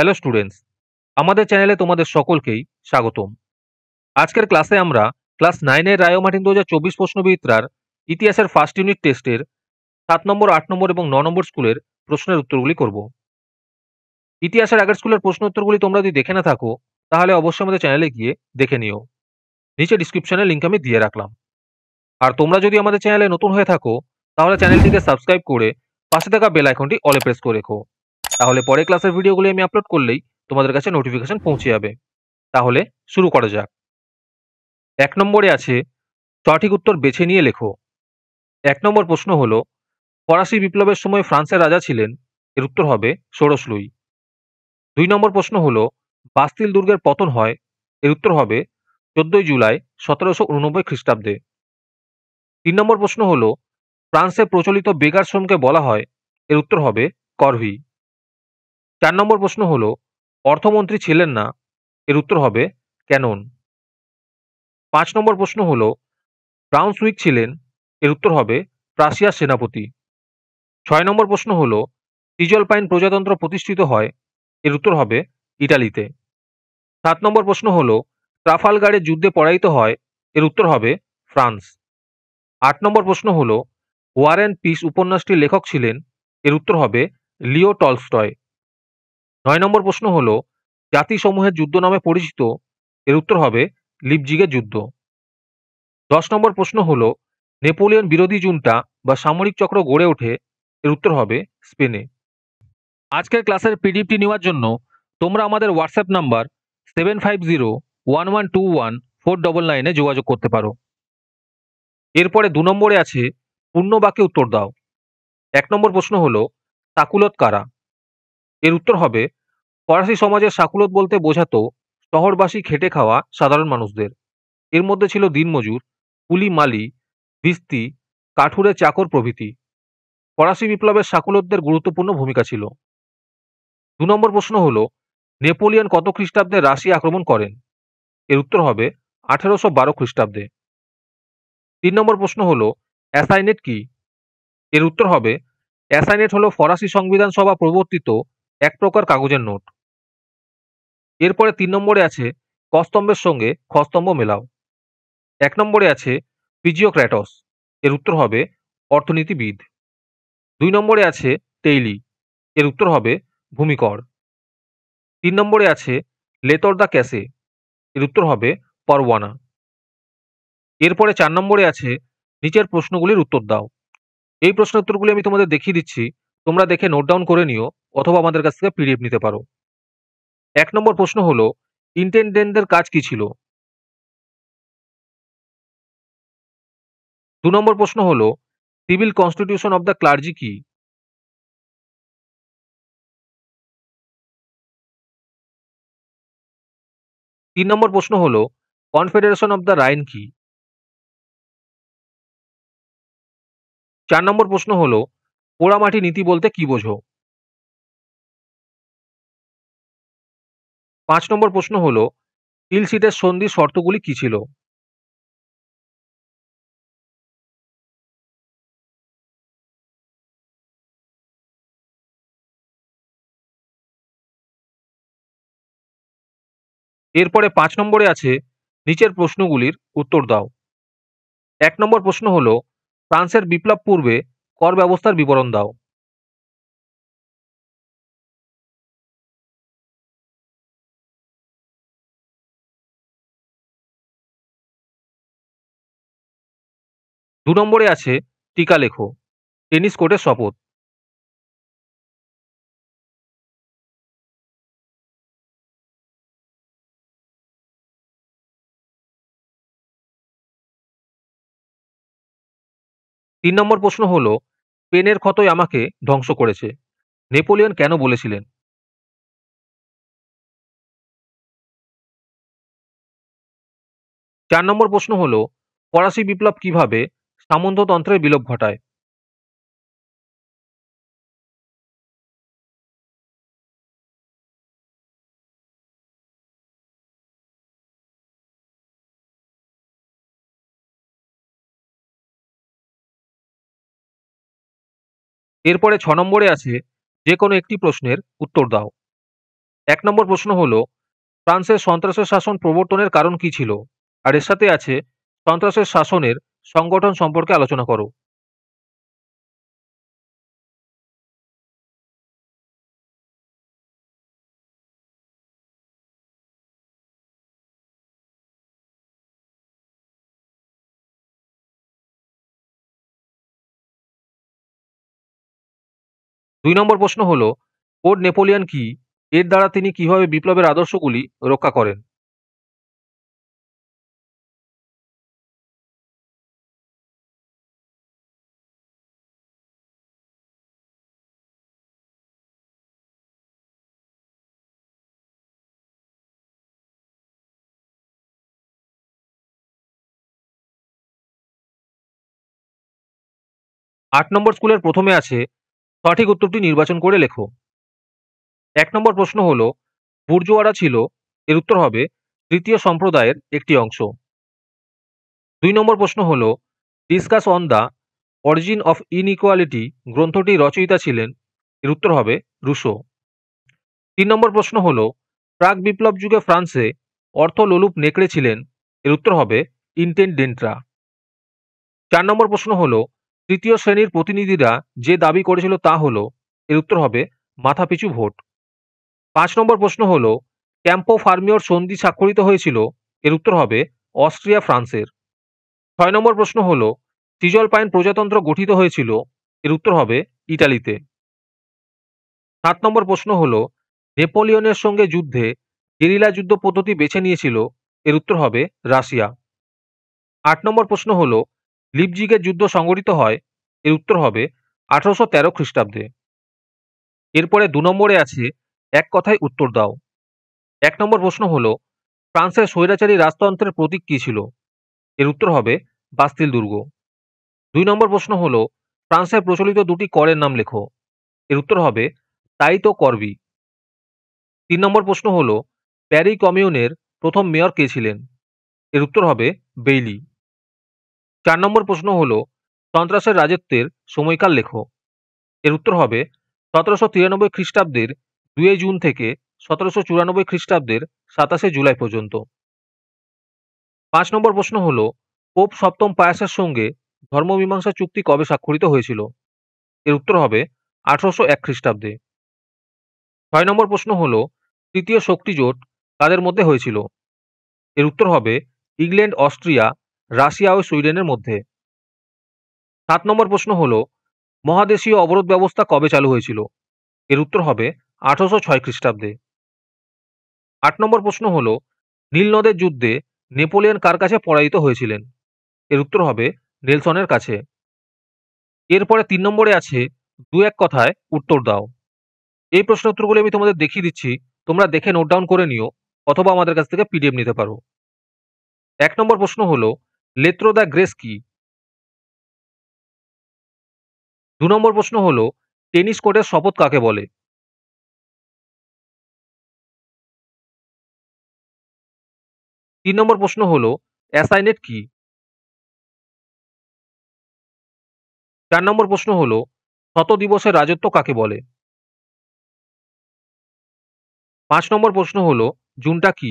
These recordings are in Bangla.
হ্যালো স্টুডেন্টস আমাদের চ্যানেলে তোমাদের সকলকেই স্বাগতম আজকের ক্লাসে আমরা ক্লাস নাইনের রায়োমাটিন দু হাজার চব্বিশ প্রশ্নবিদ্রার ইতিহাসের ফার্স্ট ইউনিট টেস্টের সাত নম্বর আট নম্বর এবং ন নম্বর স্কুলের প্রশ্নের উত্তরগুলি করব ইতিহাসের আগের স্কুলের প্রশ্ন উত্তরগুলি তোমরা যদি দেখে না থাকো তাহলে অবশ্যই আমাদের চ্যানেলে গিয়ে দেখে নিও নিচে ডিসক্রিপশনে লিঙ্ক আমি দিয়ে রাখলাম আর তোমরা যদি আমাদের চ্যানেলে নতুন হয়ে থাকো তাহলে চ্যানেলটিকে সাবস্ক্রাইব করে পাশে থাকা বেল আইকনটি অলে প্রেস করে রেখো তাহলে পরে ক্লাসের ভিডিওগুলি আমি আপলোড করলেই তোমাদের কাছে নোটিফিকেশন পৌঁছে যাবে তাহলে শুরু করা যাক এক নম্বরে আছে সঠিক উত্তর বেছে নিয়ে লেখো এক নম্বর প্রশ্ন হল ফরাসি বিপ্লবের সময় ফ্রান্সের রাজা ছিলেন এর উত্তর হবে ষোড়শ লুই দুই নম্বর প্রশ্ন হল বাস্তিল দুর্গের পতন হয় এর উত্তর হবে চোদ্দই জুলাই সতেরোশো উননব্বই খ্রিস্টাব্দে তিন নম্বর প্রশ্ন হল ফ্রান্সে প্রচলিত বেকার শ্রমকে বলা হয় এর উত্তর হবে করভি চার নম্বর প্রশ্ন হল অর্থমন্ত্রী ছিলেন না এর উত্তর হবে ক্যানন পাঁচ নম্বর প্রশ্ন হল ব্রাউন্সউইক ছিলেন এর উত্তর হবে প্রাসিয়ার সেনাপতি ছয় নম্বর প্রশ্ন হল পাইন প্রজাতন্ত্র প্রতিষ্ঠিত হয় এর উত্তর হবে ইটালিতে সাত নম্বর প্রশ্ন হল ট্রাফালগারে যুদ্ধে পরাজিত হয় এর উত্তর হবে ফ্রান্স আট নম্বর প্রশ্ন হল ওয়ার অ্যান্ড পিস উপন্যাসটির লেখক ছিলেন এর উত্তর হবে লিও টলস্টয় নয় নম্বর প্রশ্ন হল জাতিসমূহের যুদ্ধ নামে পরিচিত এর উত্তর হবে লিপজিগের যুদ্ধ দশ নম্বর প্রশ্ন হল নেপোলিয়ন বিরোধী জুনটা বা সামরিক চক্র গড়ে ওঠে এর উত্তর হবে স্পেনে আজকের ক্লাসের পিডিএফটি নেওয়ার জন্য তোমরা আমাদের WhatsApp number seven five zero one one two one four double নাইনে যোগাযোগ করতে পারো এরপরে দু নম্বরে আছে পূর্ণ বাক্যে উত্তর দাও এক নম্বর প্রশ্ন হল তাকুলত কারা এর উত্তর হবে ফরাসি সমাজের সাকুলত বলতে বোঝাতো শহরবাসী খেটে খাওয়া সাধারণ মানুষদের এর মধ্যে ছিল দিনমজুর কুলি মালি ভিস্তি কাঠুরে চাকর প্রভৃতি ফরাসি বিপ্লবের সাকুলতদের গুরুত্বপূর্ণ ভূমিকা ছিল দু নম্বর প্রশ্ন হল নেপোলিয়ন কত খ্রিস্টাব্দে রাশিয়া আক্রমণ করেন এর উত্তর হবে আঠেরোশো বারো খ্রিস্টাব্দে তিন নম্বর প্রশ্ন হল অ্যাসাইনেট কি এর উত্তর হবে অ্যাসাইনেট হলো ফরাসি সংবিধান সভা প্রবর্তিত এক প্রকার কাগজের নোট এরপরে তিন নম্বরে আছে কস্তম্ভের সঙ্গে খস্তম্ভ মেলাও এক নম্বরে আছে ফিজিওক্র্যাটস এর উত্তর হবে অর্থনীতিবিদ দুই নম্বরে আছে টেইলি এর উত্তর হবে ভূমিকর তিন নম্বরে আছে লেতর দ্য ক্যাসে এর উত্তর হবে পরওয়ানা এরপরে চার নম্বরে আছে নিচের প্রশ্নগুলির উত্তর দাও এই প্রশ্ন উত্তরগুলি আমি তোমাদের দেখিয়ে দিচ্ছি তোমরা দেখে নোট ডাউন করে নিও অথবা আমাদের কাছ থেকে পিডিএফ নিতে পারো এক নম্বর প্রশ্ন হলো ইন্টেন্ডেন্টদের কাজ কি ছিল দু নম্বর প্রশ্ন হলো civil constitution of the clergy কি তিন নম্বর প্রশ্ন হল কনফেডারেশন অব দ্য রাইন কি চার নম্বর প্রশ্ন হল পোড়ামাটি নীতি বলতে কি বোঝো পাঁচ নম্বর প্রশ্ন হল ইলশিটের সন্ধি শর্তগুলি কী ছিল এরপরে পাঁচ নম্বরে আছে নিচের প্রশ্নগুলির উত্তর দাও এক নম্বর প্রশ্ন হল ফ্রান্সের বিপ্লব পূর্বে কর ব্যবস্থার বিবরণ দাও দু নম্বরে আছে টিকা লেখো টেনিস কোর্টের শপথ তিন নম্বর প্রশ্ন হল পেনের ক্ষতই আমাকে ধ্বংস করেছে নেপোলিয়ন কেন বলেছিলেন চার নম্বর প্রশ্ন হল ফরাসি বিপ্লব কিভাবে সামন্ততন্ত্রের বিলোপ ঘটায় এরপরে ছ নম্বরে আছে যে কোনো একটি প্রশ্নের উত্তর দাও এক নম্বর প্রশ্ন হল ফ্রান্সের সন্ত্রাসের শাসন প্রবর্তনের কারণ কি ছিল আর এর সাথে আছে সন্ত্রাসের শাসনের সংগঠন সম্পর্কে আলোচনা করো দুই নম্বর প্রশ্ন হল কোড নেপোলিয়ান কি এর দ্বারা তিনি কিভাবে বিপ্লবের আদর্শগুলি রক্ষা করেন আট নম্বর স্কুলের প্রথমে আছে সঠিক উত্তরটি নির্বাচন করে লেখো এক নম্বর প্রশ্ন হল বুর্জোয়ারা ছিল এর উত্তর হবে তৃতীয় সম্প্রদায়ের একটি অংশ দুই নম্বর প্রশ্ন হল discourse on the origin of inequality গ্রন্থটি রচয়িতা ছিলেন এর উত্তর হবে রুশো তিন নম্বর প্রশ্ন হল প্রাক বিপ্লব যুগে ফ্রান্সে অর্থ লোলুপ নেকড়ে ছিলেন এর উত্তর হবে ইন্টেন্ডেন্টরা চার নম্বর প্রশ্ন হল তৃতীয় শ্রেণীর প্রতিনিধিরা যে দাবি করেছিল তা হল এর উত্তর হবে মাথাপিছু ভোট পাঁচ নম্বর প্রশ্ন হল ক্যাম্পো ফার্মিওর সন্ধি স্বাক্ষরিত হয়েছিল এর উত্তর হবে অস্ট্রিয়া ফ্রান্সের ছয় নম্বর প্রশ্ন হল সিজল পাইন প্রজাতন্ত্র গঠিত হয়েছিল এর উত্তর হবে ইটালিতে সাত নম্বর প্রশ্ন হল নেপোলিয়নের সঙ্গে যুদ্ধে গেরিলা যুদ্ধ পদ্ধতি বেছে নিয়েছিল এর উত্তর হবে রাশিয়া আট নম্বর প্রশ্ন হলো লিপজিগে যুদ্ধ সংঘটিত হয় এর উত্তর হবে আঠারোশো তেরো খ্রিস্টাব্দে এরপরে দু নম্বরে আছে এক কথায় উত্তর দাও এক নম্বর প্রশ্ন হল ফ্রান্সের স্বৈরাচারী রাজতন্ত্রের প্রতীক কী ছিল এর উত্তর হবে বাস্তিল দুর্গ দুই নম্বর প্রশ্ন হল ফ্রান্সে প্রচলিত দুটি করের নাম লেখো এর উত্তর হবে তাই তো করবি তিন নম্বর প্রশ্ন হল প্যারি কমিউনের প্রথম মেয়র কে ছিলেন এর উত্তর হবে বেইলি চার নম্বর প্রশ্ন হল সন্ত্রাসের রাজত্বের সময়কাল লেখো এর উত্তর হবে সতেরোশো তিরানব্বই খ্রিস্টাব্দের দুই জুন থেকে সতেরোশো চুরানব্বই খ্রিস্টাব্দের সাতাশে জুলাই পর্যন্ত পাঁচ নম্বর প্রশ্ন হল পোপ সপ্তম পায়াসের সঙ্গে ধর্মমীমাংসা চুক্তি কবে স্বাক্ষরিত হয়েছিল এর উত্তর হবে আঠারোশো এক খ্রিস্টাব্দে ছয় নম্বর প্রশ্ন হল তৃতীয় শক্তিজোট কাদের মধ্যে হয়েছিল এর উত্তর হবে ইংল্যান্ড অস্ট্রিয়া রাশিয়া ও সুইডেনের মধ্যে সাত নম্বর প্রশ্ন হল মহাদেশীয় অবরোধ ব্যবস্থা কবে চালু হয়েছিল এর উত্তর হবে আঠারোশো ছয় খ্রিস্টাব্দে আট নম্বর প্রশ্ন হল নীলনদের যুদ্ধে নেপোলিয়ন কার কাছে পরাজিত হয়েছিলেন এর উত্তর হবে নেলসনের কাছে এরপরে তিন নম্বরে আছে দু এক কথায় উত্তর দাও এই প্রশ্ন উত্তরগুলি আমি তোমাদের দেখিয়ে দিচ্ছি তোমরা দেখে নোট ডাউন করে নিও অথবা আমাদের কাছ থেকে পিডিএফ নিতে পারো এক নম্বর প্রশ্ন হলো লেত্রো দ্য গ্রেস কি দু নম্বর প্রশ্ন হলো টেনিস কোর্টের শপথ কাকে বলে তিন নম্বর প্রশ্ন হল অ্যাসাইনেট কি চার নম্বর প্রশ্ন হল শত দিবসের রাজত্ব কাকে বলে পাঁচ নম্বর প্রশ্ন হল জুনটা কি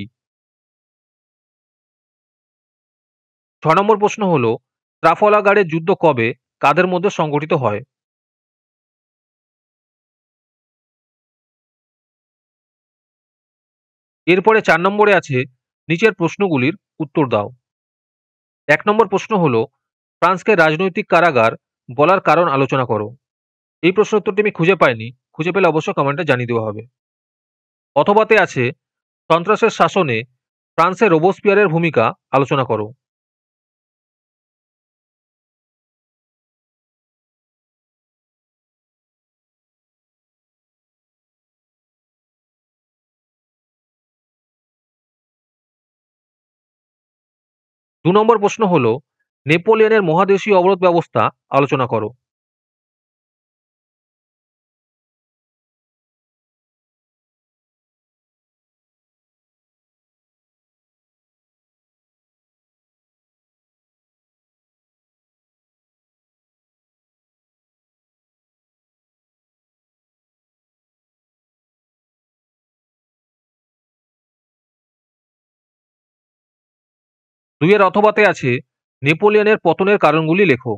ছ নম্বর প্রশ্ন হল ট্রাফলাগারে যুদ্ধ কবে কাদের মধ্যে সংঘটিত হয় এরপরে চার নম্বরে আছে নিচের প্রশ্নগুলির উত্তর দাও এক নম্বর প্রশ্ন হল ফ্রান্সকে রাজনৈতিক কারাগার বলার কারণ আলোচনা করো এই প্রশ্ন উত্তরটি আমি খুঁজে পাইনি খুঁজে পেলে অবশ্য কমেন্টে জানিয়ে দেওয়া হবে অথবাতে আছে সন্ত্রাসের শাসনে ফ্রান্সের রোবোস্পিয়ারের ভূমিকা আলোচনা করো দু নম্বর প্রশ্ন হলো নেপোলিয়নের মহাদেশীয় অবরোধ ব্যবস্থা আলোচনা করো দুইয়ের অথবাতে আছে নেপোলিয়নের পতনের কারণগুলি লেখো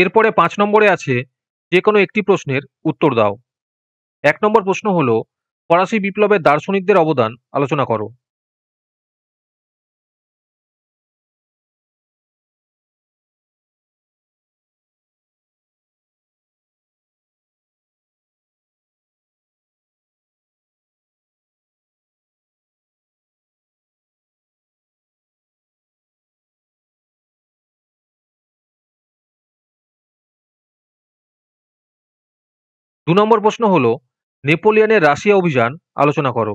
এরপরে পাঁচ নম্বরে আছে যে কোনো একটি প্রশ্নের উত্তর দাও এক নম্বর প্রশ্ন হল ফরাসি বিপ্লবের দার্শনিকদের অবদান আলোচনা করো দু নম্বর প্রশ্ন হলো নেপোলিয়নের রাশিয়া অভিযান আলোচনা করো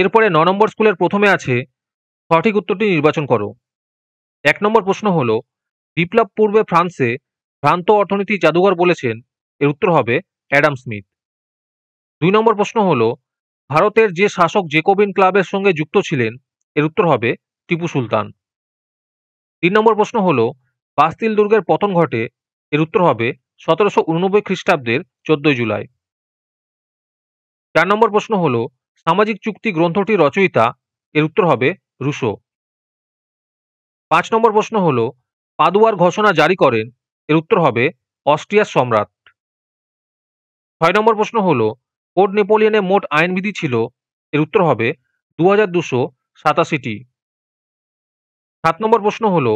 এরপরে ন নম্বর স্কুলের প্রথমে আছে সঠিক উত্তরটি নির্বাচন করো এক নম্বর প্রশ্ন হল বিপ্লব পূর্বে ফ্রান্সে ভ্রান্ত অর্থনীতি জাদুঘর বলেছেন এর উত্তর হবে অ্যাডাম স্মিথ দুই নম্বর প্রশ্ন হল ভারতের যে শাসক জেকোবিন ক্লাবের সঙ্গে যুক্ত ছিলেন এর উত্তর হবে টিপু সুলতান তিন নম্বর প্রশ্ন হল বাস্তিল দুর্গের পতন ঘটে এর উত্তর হবে সতেরোশো উননব্বই খ্রিস্টাব্দের চোদ্দই জুলাই চার নম্বর প্রশ্ন হল সামাজিক চুক্তি গ্রন্থটি রচয়িতা এর উত্তর হবে রুশো পাঁচ নম্বর প্রশ্ন হল পাদুয়ার ঘোষণা জারি করেন এর উত্তর হবে অস্ট্রিয়ার সম্রাট ছয় নম্বর প্রশ্ন হল কোড নেপোলিয়নে মোট আইনবিধি ছিল এর উত্তর হবে দু হাজার দুশো সাতাশিটি সাত নম্বর প্রশ্ন হল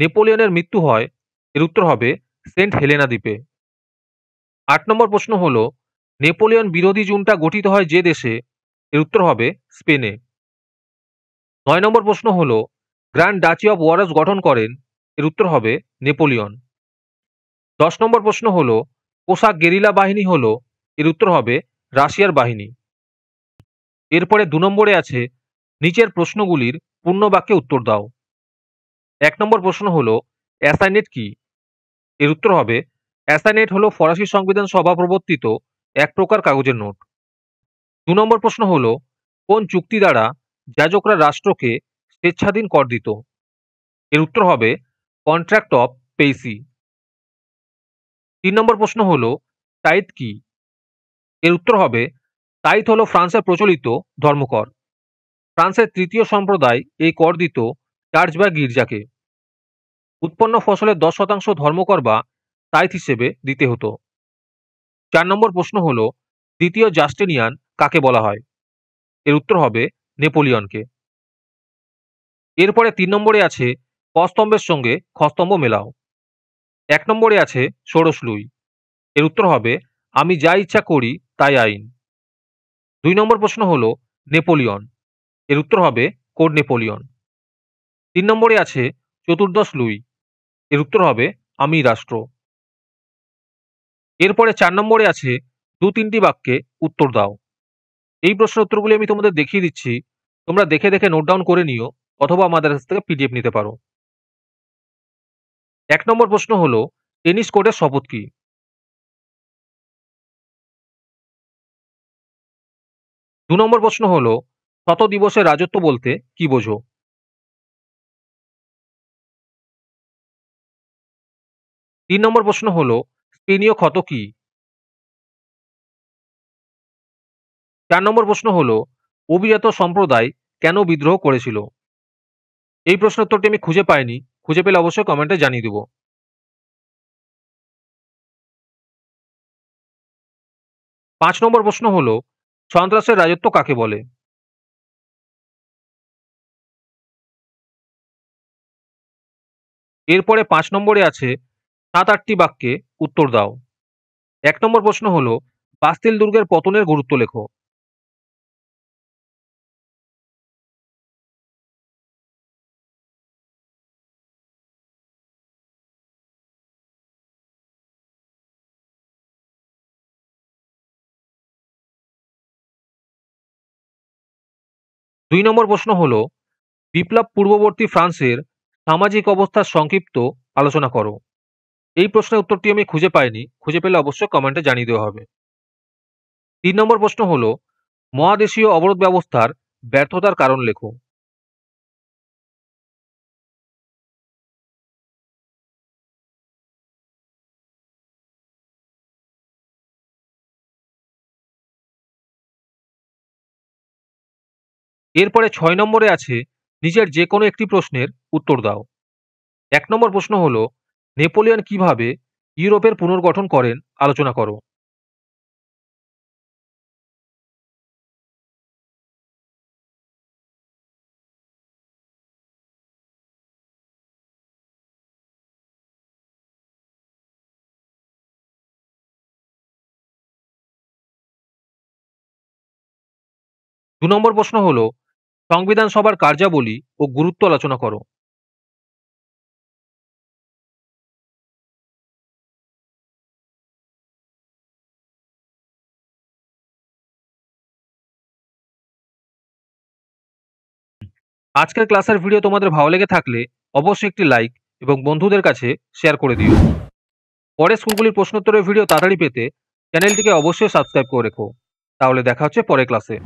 নেপোলিয়নের মৃত্যু হয় এর উত্তর হবে সেন্ট হেলেনা দ্বীপে আট নম্বর প্রশ্ন হল নেপোলিয়ন বিরোধী জুনটা গঠিত হয় যে দেশে এর উত্তর হবে স্পেনে নয় নম্বর প্রশ্ন হল গ্র্যান্ড ডাচি অফ ওয়ারাস গঠন করেন এর উত্তর হবে নেপোলিয়ন দশ নম্বর প্রশ্ন হলো কোষা গেরিলা বাহিনী হল এর উত্তর হবে রাশিয়ার বাহিনী এরপরে দু নম্বরে আছে নিচের প্রশ্নগুলির পূর্ণবাক্যে উত্তর দাও এক নম্বর প্রশ্ন হল অ্যাসাইনেট কি এর উত্তর হবে অ্যাসাইনেট হল ফরাসি সংবিধান সভা প্রবর্তিত এক প্রকার কাগজের নোট দু নম্বর প্রশ্ন হল কোন চুক্তি দ্বারা যাজকরা রাষ্ট্রকে স্বেচ্ছাধীন কর দিত এর উত্তর হবে কন্ট্রাক্ট অফ পেইসি তিন নম্বর প্রশ্ন হলো তাইত কি এর উত্তর হবে তাইত হলো ফ্রান্সে প্রচলিত ধর্মকর ফ্রান্সের তৃতীয় সম্প্রদায় এই কর দিত চার্চ বা গির্জাকে উৎপন্ন ফসলের দশ শতাংশ ধর্মকর বা টাইথ হিসেবে দিতে হতো চার নম্বর প্রশ্ন হল দ্বিতীয় জাস্টেনিয়ান কাকে বলা হয় এর উত্তর হবে নেপোলিয়নকে এরপরে তিন নম্বরে আছে কস্তম্ভের সঙ্গে খস্তম্ভ মেলাও এক নম্বরে আছে ষোড়শ লুই এর উত্তর হবে আমি যা ইচ্ছা করি তাই আইন দুই নম্বর প্রশ্ন হলো নেপোলিয়ন এর উত্তর হবে কোড নেপোলিয়ন তিন নম্বরে আছে চতুর্দশ লুই এর উত্তর হবে আমি রাষ্ট্র এরপরে চার নম্বরে আছে দু তিনটি বাক্যে উত্তর দাও এই প্রশ্নের উত্তরগুলি আমি তোমাদের দেখিয়ে দিচ্ছি তোমরা দেখে দেখে নোট ডাউন করে নিও অথবা আমাদের কাছ থেকে পিডিএফ নিতে পারো এক নম্বর প্রশ্ন হলো টেনিস কোর্টের শপথ কি দু নম্বর প্রশ্ন হল শত দিবসের রাজত্ব বলতে কি বোঝো তিন নম্বর প্রশ্ন হলো স্পেনীয় ক্ষত কি চার নম্বর প্রশ্ন হল অভিজাত সম্প্রদায় কেন বিদ্রোহ করেছিল এই প্রশ্নোত্তরটি উত্তরটি আমি খুঁজে পাইনি খুঁজে পেলে অবশ্যই কমেন্টে জানিয়ে দেবো পাঁচ নম্বর প্রশ্ন হল সন্ত্রাসের রাজত্ব কাকে বলে এরপরে পাঁচ নম্বরে আছে সাত আটটি বাক্যে উত্তর দাও এক নম্বর প্রশ্ন হল বাস্তিল দুর্গের পতনের গুরুত্ব লেখো দুই নম্বর প্রশ্ন হল বিপ্লব পূর্ববর্তী ফ্রান্সের সামাজিক অবস্থার সংক্ষিপ্ত আলোচনা করো এই প্রশ্নের উত্তরটি আমি খুঁজে পাইনি খুঁজে পেলে অবশ্যই কমেন্টে জানিয়ে দেওয়া হবে তিন নম্বর প্রশ্ন হল মহাদেশীয় অবরোধ ব্যবস্থার ব্যর্থতার কারণ লেখো এরপরে ছয় নম্বরে আছে নিজের যে কোনো একটি প্রশ্নের উত্তর দাও এক নম্বর প্রশ্ন হল নেপোলিয়ন কিভাবে ইউরোপের পুনর্গঠন করেন আলোচনা করো দু নম্বর প্রশ্ন হল সংবিধান সভার কার্যাবলী ও গুরুত্ব আলোচনা করো আজকের ক্লাসের ভিডিও তোমাদের ভালো লেগে থাকলে অবশ্যই একটি লাইক এবং বন্ধুদের কাছে শেয়ার করে দিও পরের স্কুলগুলির প্রশ্নোত্তরের ভিডিও তাড়াতাড়ি পেতে চ্যানেলটিকে অবশ্যই সাবস্ক্রাইব করে রেখো তাহলে দেখা হচ্ছে পরের ক্লাসে